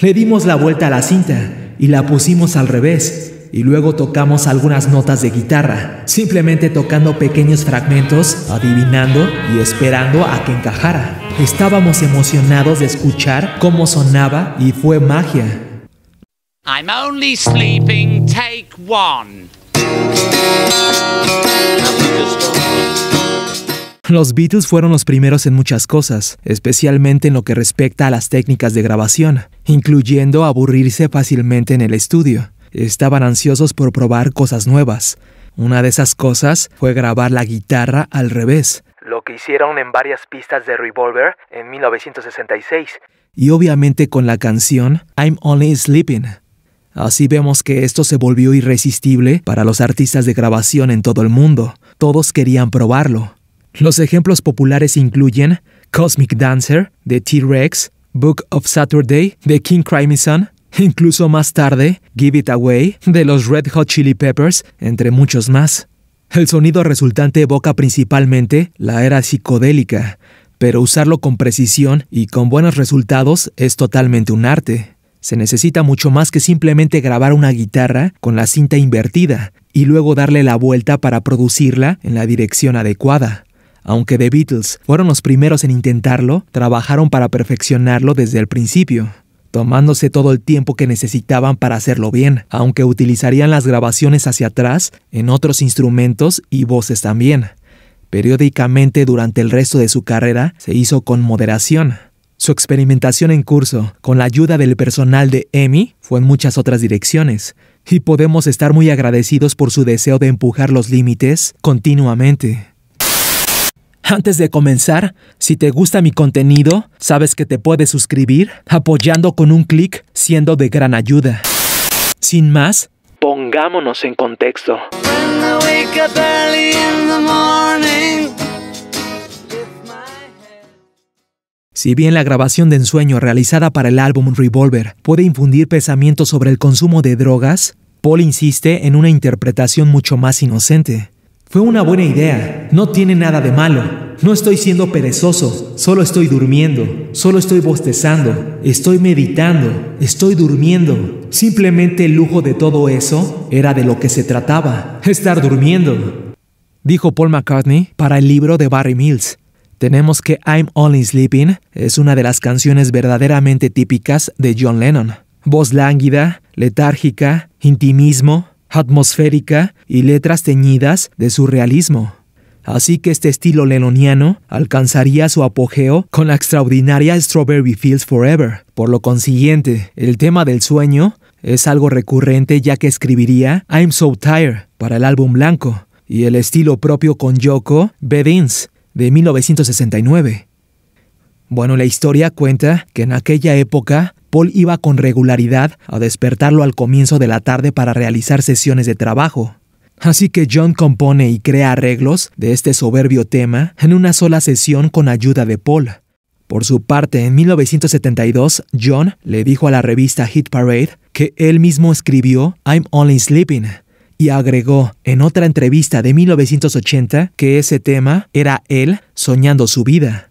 Le dimos la vuelta a la cinta y la pusimos al revés y luego tocamos algunas notas de guitarra, simplemente tocando pequeños fragmentos, adivinando y esperando a que encajara. Estábamos emocionados de escuchar cómo sonaba y fue magia. Los Beatles fueron los primeros en muchas cosas, especialmente en lo que respecta a las técnicas de grabación incluyendo aburrirse fácilmente en el estudio. Estaban ansiosos por probar cosas nuevas. Una de esas cosas fue grabar la guitarra al revés, lo que hicieron en varias pistas de Revolver en 1966. Y obviamente con la canción I'm Only Sleeping. Así vemos que esto se volvió irresistible para los artistas de grabación en todo el mundo. Todos querían probarlo. Los ejemplos populares incluyen Cosmic Dancer de T-Rex, Book of Saturday de King Crimson, incluso más tarde Give It Away de los Red Hot Chili Peppers, entre muchos más. El sonido resultante evoca principalmente la era psicodélica, pero usarlo con precisión y con buenos resultados es totalmente un arte. Se necesita mucho más que simplemente grabar una guitarra con la cinta invertida y luego darle la vuelta para producirla en la dirección adecuada. Aunque The Beatles fueron los primeros en intentarlo, trabajaron para perfeccionarlo desde el principio tomándose todo el tiempo que necesitaban para hacerlo bien, aunque utilizarían las grabaciones hacia atrás en otros instrumentos y voces también. Periódicamente durante el resto de su carrera se hizo con moderación. Su experimentación en curso, con la ayuda del personal de EMI, fue en muchas otras direcciones, y podemos estar muy agradecidos por su deseo de empujar los límites continuamente. Antes de comenzar, si te gusta mi contenido, sabes que te puedes suscribir apoyando con un clic, siendo de gran ayuda. Sin más, pongámonos en contexto. Si bien la grabación de ensueño realizada para el álbum Revolver puede infundir pensamientos sobre el consumo de drogas, Paul insiste en una interpretación mucho más inocente. Fue una buena idea, no tiene nada de malo. No estoy siendo perezoso, solo estoy durmiendo, solo estoy bostezando, estoy meditando, estoy durmiendo. Simplemente el lujo de todo eso era de lo que se trataba, estar durmiendo. Dijo Paul McCartney para el libro de Barry Mills. Tenemos que I'm Only Sleeping es una de las canciones verdaderamente típicas de John Lennon. Voz lánguida, letárgica, intimismo, atmosférica y letras teñidas de surrealismo. Así que este estilo lenoniano alcanzaría su apogeo con la extraordinaria Strawberry Fields Forever. Por lo consiguiente, el tema del sueño es algo recurrente ya que escribiría I'm So Tired para el álbum blanco y el estilo propio con Yoko Bedins de 1969. Bueno, la historia cuenta que en aquella época Paul iba con regularidad a despertarlo al comienzo de la tarde para realizar sesiones de trabajo. Así que John compone y crea arreglos de este soberbio tema en una sola sesión con ayuda de Paul. Por su parte, en 1972, John le dijo a la revista Hit Parade que él mismo escribió I'm Only Sleeping y agregó en otra entrevista de 1980 que ese tema era él soñando su vida.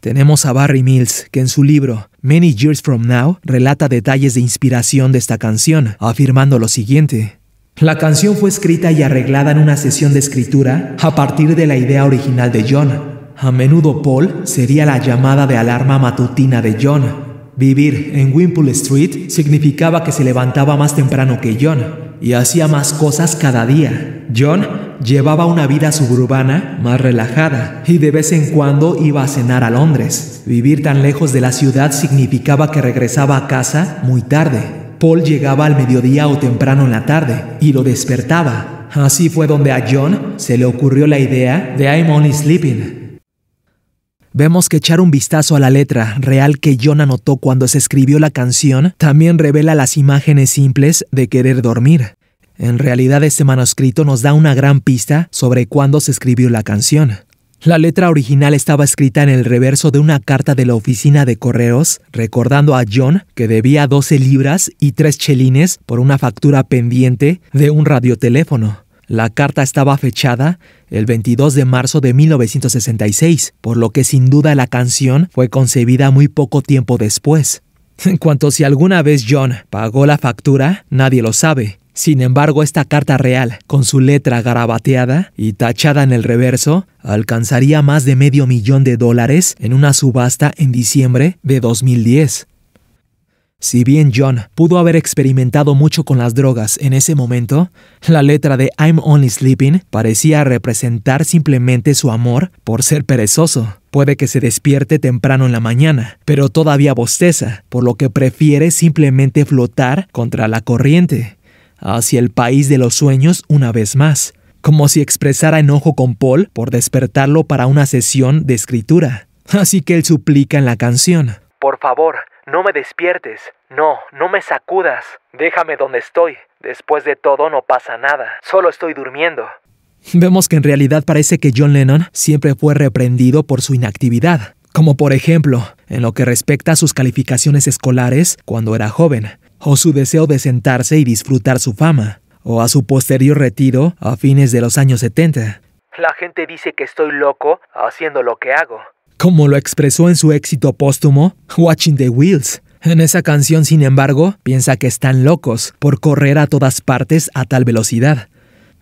Tenemos a Barry Mills, que en su libro Many Years From Now relata detalles de inspiración de esta canción, afirmando lo siguiente. La canción fue escrita y arreglada en una sesión de escritura a partir de la idea original de John. A menudo Paul sería la llamada de alarma matutina de John. Vivir en Wimpole Street significaba que se levantaba más temprano que John y hacía más cosas cada día. John Llevaba una vida suburbana más relajada y de vez en cuando iba a cenar a Londres. Vivir tan lejos de la ciudad significaba que regresaba a casa muy tarde. Paul llegaba al mediodía o temprano en la tarde y lo despertaba. Así fue donde a John se le ocurrió la idea de I'm Only Sleeping. Vemos que echar un vistazo a la letra real que John anotó cuando se escribió la canción también revela las imágenes simples de querer dormir. En realidad este manuscrito nos da una gran pista sobre cuándo se escribió la canción. La letra original estaba escrita en el reverso de una carta de la oficina de correos, recordando a John que debía 12 libras y 3 chelines por una factura pendiente de un radioteléfono. La carta estaba fechada el 22 de marzo de 1966, por lo que sin duda la canción fue concebida muy poco tiempo después. En cuanto si alguna vez John pagó la factura, nadie lo sabe, sin embargo, esta carta real, con su letra garabateada y tachada en el reverso, alcanzaría más de medio millón de dólares en una subasta en diciembre de 2010. Si bien John pudo haber experimentado mucho con las drogas en ese momento, la letra de I'm Only Sleeping parecía representar simplemente su amor por ser perezoso. Puede que se despierte temprano en la mañana, pero todavía bosteza, por lo que prefiere simplemente flotar contra la corriente hacia el país de los sueños una vez más, como si expresara enojo con Paul por despertarlo para una sesión de escritura. Así que él suplica en la canción. Por favor, no me despiertes, no, no me sacudas, déjame donde estoy, después de todo no pasa nada, solo estoy durmiendo. Vemos que en realidad parece que John Lennon siempre fue reprendido por su inactividad, como por ejemplo, en lo que respecta a sus calificaciones escolares cuando era joven, o su deseo de sentarse y disfrutar su fama, o a su posterior retiro a fines de los años 70. La gente dice que estoy loco haciendo lo que hago. Como lo expresó en su éxito póstumo, Watching the Wheels. En esa canción, sin embargo, piensa que están locos por correr a todas partes a tal velocidad.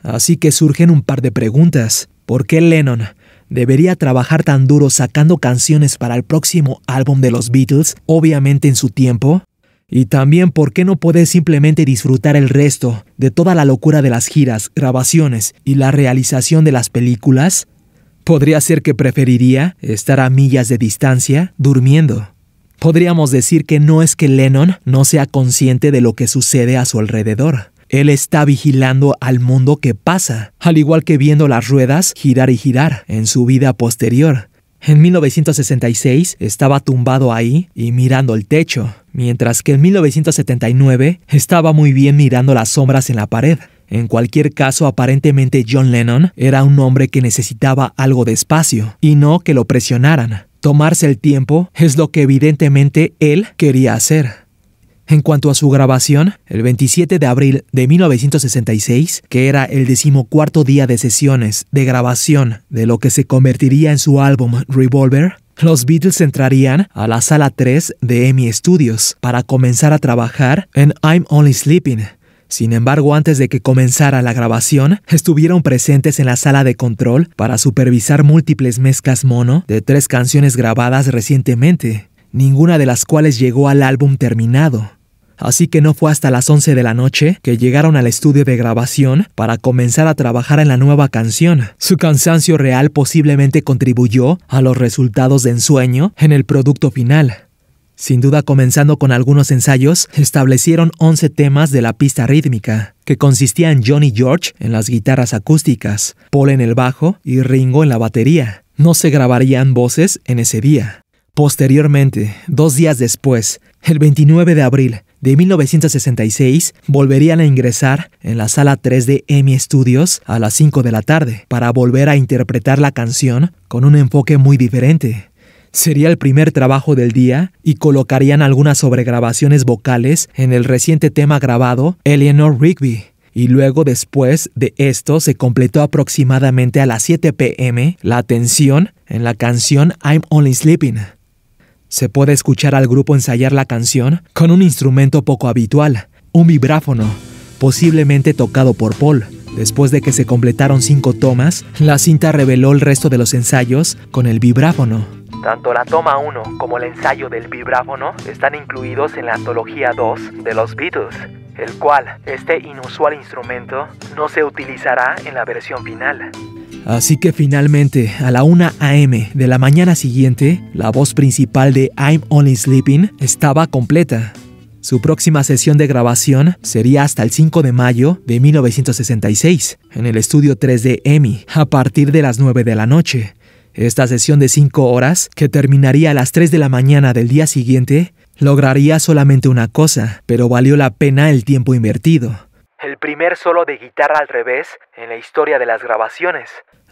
Así que surgen un par de preguntas. ¿Por qué Lennon debería trabajar tan duro sacando canciones para el próximo álbum de los Beatles, obviamente en su tiempo? Y también por qué no podés simplemente disfrutar el resto de toda la locura de las giras, grabaciones y la realización de las películas? Podría ser que preferiría estar a millas de distancia durmiendo. Podríamos decir que no es que Lennon no sea consciente de lo que sucede a su alrededor. Él está vigilando al mundo que pasa, al igual que viendo las ruedas girar y girar en su vida posterior. En 1966 estaba tumbado ahí y mirando el techo mientras que en 1979 estaba muy bien mirando las sombras en la pared. En cualquier caso, aparentemente John Lennon era un hombre que necesitaba algo de espacio, y no que lo presionaran. Tomarse el tiempo es lo que evidentemente él quería hacer. En cuanto a su grabación, el 27 de abril de 1966, que era el decimocuarto día de sesiones de grabación de lo que se convertiría en su álbum Revolver, los Beatles entrarían a la sala 3 de EMI Studios para comenzar a trabajar en I'm Only Sleeping. Sin embargo, antes de que comenzara la grabación, estuvieron presentes en la sala de control para supervisar múltiples mezclas mono de tres canciones grabadas recientemente, ninguna de las cuales llegó al álbum terminado. Así que no fue hasta las 11 de la noche que llegaron al estudio de grabación para comenzar a trabajar en la nueva canción. Su cansancio real posiblemente contribuyó a los resultados de ensueño en el producto final. Sin duda, comenzando con algunos ensayos, establecieron 11 temas de la pista rítmica, que consistían en Johnny George en las guitarras acústicas, Paul en el bajo y Ringo en la batería. No se grabarían voces en ese día. Posteriormente, dos días después, el 29 de abril, de 1966 volverían a ingresar en la sala 3 de Emmy Studios a las 5 de la tarde para volver a interpretar la canción con un enfoque muy diferente. Sería el primer trabajo del día y colocarían algunas sobregrabaciones vocales en el reciente tema grabado Eleanor Rigby. Y luego después de esto se completó aproximadamente a las 7 pm la atención en la canción I'm Only Sleeping, se puede escuchar al grupo ensayar la canción con un instrumento poco habitual, un vibráfono, posiblemente tocado por Paul. Después de que se completaron cinco tomas, la cinta reveló el resto de los ensayos con el vibráfono. Tanto la toma 1 como el ensayo del vibráfono están incluidos en la antología 2 de los Beatles, el cual este inusual instrumento no se utilizará en la versión final. Así que finalmente, a la 1 a.m. de la mañana siguiente, la voz principal de I'm Only Sleeping estaba completa. Su próxima sesión de grabación sería hasta el 5 de mayo de 1966, en el estudio 3 de EMI, a partir de las 9 de la noche. Esta sesión de 5 horas, que terminaría a las 3 de la mañana del día siguiente, lograría solamente una cosa, pero valió la pena el tiempo invertido. El primer solo de guitarra al revés en la historia de las grabaciones.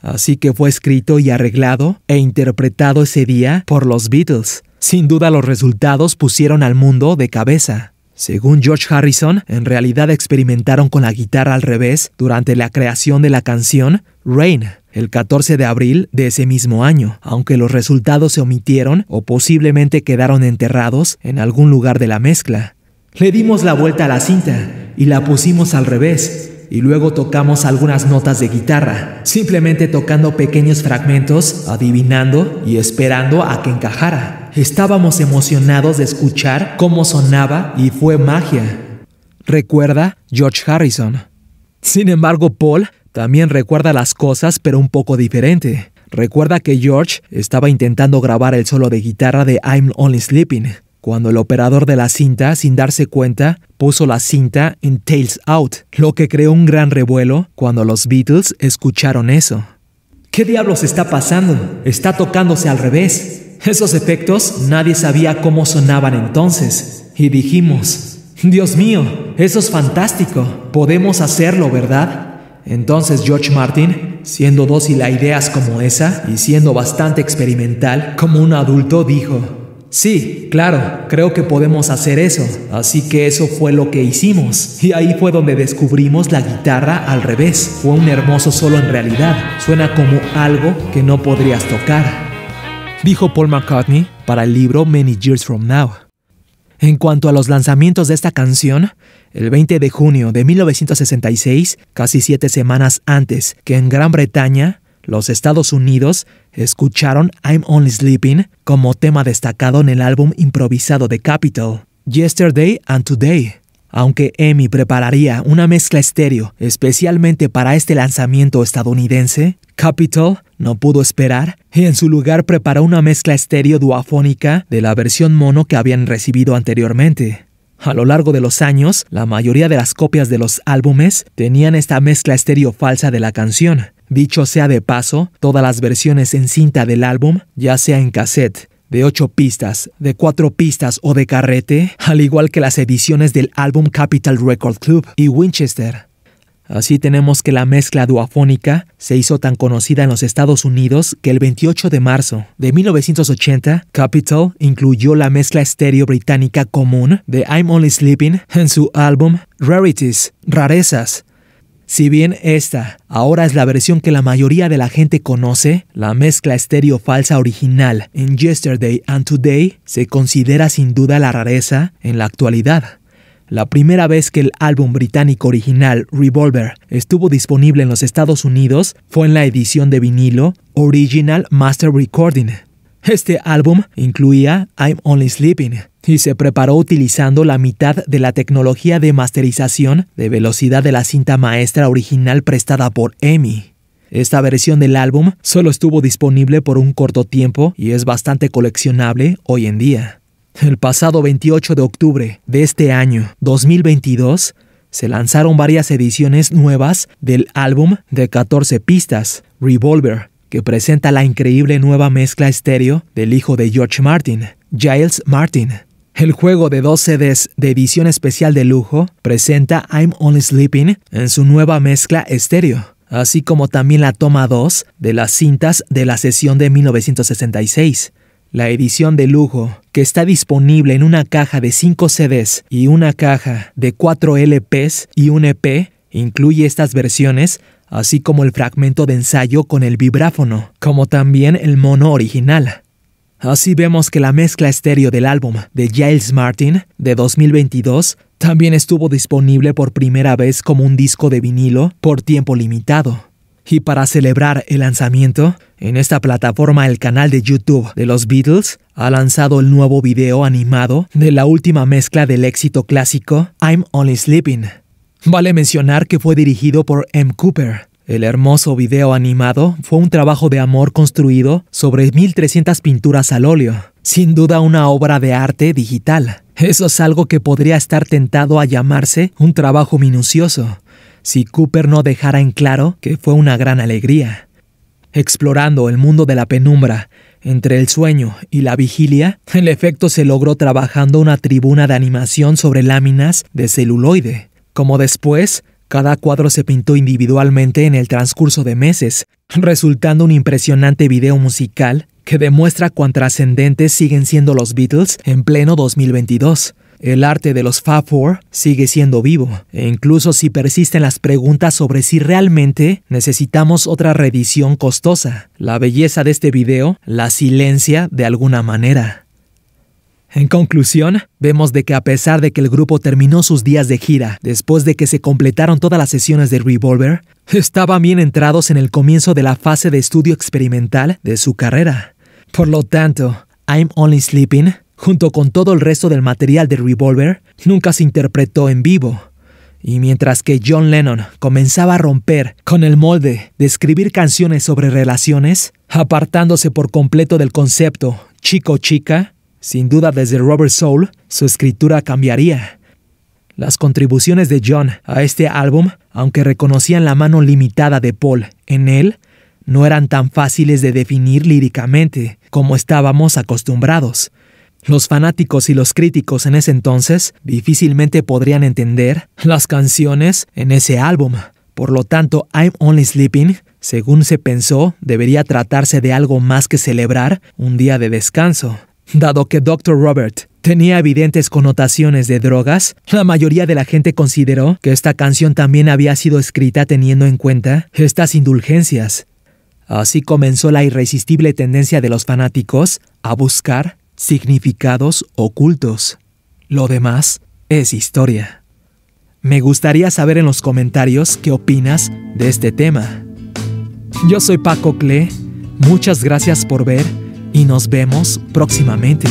Así que fue escrito y arreglado e interpretado ese día por los Beatles. Sin duda los resultados pusieron al mundo de cabeza. Según George Harrison, en realidad experimentaron con la guitarra al revés durante la creación de la canción Rain, el 14 de abril de ese mismo año, aunque los resultados se omitieron o posiblemente quedaron enterrados en algún lugar de la mezcla. Le dimos la vuelta a la cinta y la pusimos al revés, y luego tocamos algunas notas de guitarra, simplemente tocando pequeños fragmentos, adivinando y esperando a que encajara. Estábamos emocionados de escuchar cómo sonaba y fue magia. Recuerda George Harrison. Sin embargo, Paul también recuerda las cosas pero un poco diferente. Recuerda que George estaba intentando grabar el solo de guitarra de I'm Only Sleeping, cuando el operador de la cinta, sin darse cuenta, puso la cinta en Tails Out, lo que creó un gran revuelo cuando los Beatles escucharon eso. ¿Qué diablos está pasando? Está tocándose al revés. Esos efectos nadie sabía cómo sonaban entonces. Y dijimos, Dios mío, eso es fantástico. Podemos hacerlo, ¿verdad? Entonces George Martin, siendo dócil a ideas como esa y siendo bastante experimental, como un adulto, dijo, Sí, claro, creo que podemos hacer eso. Así que eso fue lo que hicimos. Y ahí fue donde descubrimos la guitarra al revés. Fue un hermoso solo en realidad. Suena como algo que no podrías tocar. Dijo Paul McCartney para el libro Many Years From Now. En cuanto a los lanzamientos de esta canción, el 20 de junio de 1966, casi siete semanas antes que en Gran Bretaña los Estados Unidos escucharon I'm Only Sleeping como tema destacado en el álbum improvisado de Capitol, Yesterday and Today. Aunque Emi prepararía una mezcla estéreo especialmente para este lanzamiento estadounidense, Capitol no pudo esperar y en su lugar preparó una mezcla estéreo duafónica de la versión mono que habían recibido anteriormente. A lo largo de los años, la mayoría de las copias de los álbumes tenían esta mezcla estéreo falsa de la canción, Dicho sea de paso, todas las versiones en cinta del álbum, ya sea en cassette, de ocho pistas, de cuatro pistas o de carrete, al igual que las ediciones del álbum Capital Record Club y Winchester. Así tenemos que la mezcla duafónica se hizo tan conocida en los Estados Unidos que el 28 de marzo de 1980, Capitol incluyó la mezcla estéreo británica común de I'm Only Sleeping en su álbum Rarities, Rarezas, si bien esta ahora es la versión que la mayoría de la gente conoce, la mezcla estéreo falsa original en Yesterday and Today se considera sin duda la rareza en la actualidad. La primera vez que el álbum británico original Revolver estuvo disponible en los Estados Unidos fue en la edición de vinilo Original Master Recording. Este álbum incluía I'm Only Sleeping, y se preparó utilizando la mitad de la tecnología de masterización de velocidad de la cinta maestra original prestada por EMI. Esta versión del álbum solo estuvo disponible por un corto tiempo y es bastante coleccionable hoy en día. El pasado 28 de octubre de este año 2022, se lanzaron varias ediciones nuevas del álbum de 14 pistas, Revolver, que presenta la increíble nueva mezcla estéreo del hijo de George Martin, Giles Martin. El juego de dos CDs de edición especial de lujo presenta I'm Only Sleeping en su nueva mezcla estéreo, así como también la toma 2 de las cintas de la sesión de 1966. La edición de lujo, que está disponible en una caja de 5 CDs y una caja de 4 LPs y un EP, incluye estas versiones, así como el fragmento de ensayo con el vibráfono, como también el mono original. Así vemos que la mezcla estéreo del álbum de Giles Martin de 2022 también estuvo disponible por primera vez como un disco de vinilo por tiempo limitado. Y para celebrar el lanzamiento, en esta plataforma el canal de YouTube de los Beatles ha lanzado el nuevo video animado de la última mezcla del éxito clásico I'm Only Sleeping. Vale mencionar que fue dirigido por M. Cooper, el hermoso video animado fue un trabajo de amor construido sobre 1300 pinturas al óleo, sin duda una obra de arte digital. Eso es algo que podría estar tentado a llamarse un trabajo minucioso, si Cooper no dejara en claro que fue una gran alegría. Explorando el mundo de la penumbra, entre el sueño y la vigilia, el efecto se logró trabajando una tribuna de animación sobre láminas de celuloide, como después cada cuadro se pintó individualmente en el transcurso de meses, resultando un impresionante video musical que demuestra cuán trascendentes siguen siendo los Beatles en pleno 2022. El arte de los Fab Four sigue siendo vivo, e incluso si persisten las preguntas sobre si realmente necesitamos otra reedición costosa. La belleza de este video la silencia de alguna manera. En conclusión, vemos de que a pesar de que el grupo terminó sus días de gira después de que se completaron todas las sesiones de Revolver, estaban bien entrados en el comienzo de la fase de estudio experimental de su carrera. Por lo tanto, I'm Only Sleeping, junto con todo el resto del material de Revolver, nunca se interpretó en vivo. Y mientras que John Lennon comenzaba a romper con el molde de escribir canciones sobre relaciones, apartándose por completo del concepto chico-chica, sin duda desde Robert Soul, su escritura cambiaría. Las contribuciones de John a este álbum, aunque reconocían la mano limitada de Paul en él, no eran tan fáciles de definir líricamente como estábamos acostumbrados. Los fanáticos y los críticos en ese entonces difícilmente podrían entender las canciones en ese álbum. Por lo tanto, I'm Only Sleeping, según se pensó, debería tratarse de algo más que celebrar un día de descanso, Dado que Dr. Robert tenía evidentes connotaciones de drogas, la mayoría de la gente consideró que esta canción también había sido escrita teniendo en cuenta estas indulgencias. Así comenzó la irresistible tendencia de los fanáticos a buscar significados ocultos. Lo demás es historia. Me gustaría saber en los comentarios qué opinas de este tema. Yo soy Paco Klee. muchas gracias por ver y nos vemos próximamente.